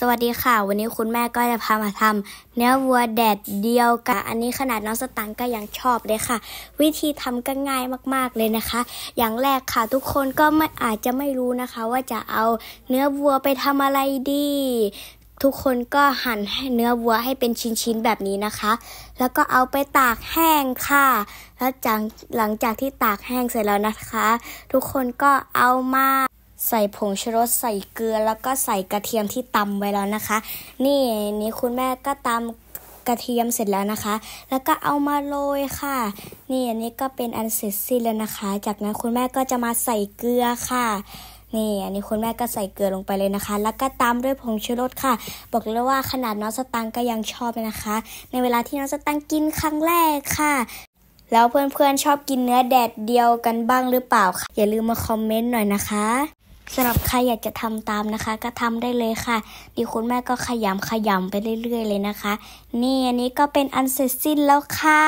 สวัสดีค่ะวันนี้คุณแม่ก็จะพามาทำเนื้อวัวแดดเดียวกันอันนี้ขนาดน้องสตังก็ยังชอบเลยค่ะ วิธีทำก็ง่ายมากๆเลยนะคะ อย่างแรกค่ะทุกคนก็ไม่อาจจะไม่รู้นะคะว่าจะเอาเนื้อวัวไปทำอะไรดี ทุกคนก็หั่นเนื้อวัวให้เป็นชิ้นๆแบบนี้นะคะ แล้วก็เอาไปตากแห้งค่ะ แล้วจังหลังจากที่ตากแห้งเสร็จแล้วนะคะ ทุกคนก็เอามาใส่ผงชูรสใส่เกลือ แล้วก็ใส่กระเทียมที่ตำไว้แล้วนะคะ นี่นี่คุณแม่ก็ตำกระเทียมเสร็จแล้วนะคะ แล้วก็เอามาโรยค่ะ นี่อันนี้ก็เป็นอันเสร็จสิ้นแล้วนะคะ จากนั้นคุณแม่ก็จะมาใส่เกลือค่ะนี่อันนี้คุณแม่ก็ใส่เกลือลงไปเลยนะคะ แล้วก็ตามด้วยผงชูรสค่ะ บอกเลยว่าขนาดน้องสตังก็ยังชอบเลยนะคะ ในเวลาที่น้องสตังกินครั้งแรกค่ะแล้วเพื่อนๆชอบกินเนื้อแดดเดียวกันบ้างหรือเปล่าคะอย่าลืมมาคอมเมนต์หน่อยนะคะสำหรับใครอยากจะทำตามนะคะ ก็ทำได้เลยค่ะ ดีคุณแม่ก็ขยำขยำไปเรื่อยๆเลยนะคะ นี่อันนี้ก็เป็นอันเสร็จสิ้นแล้วค่ะ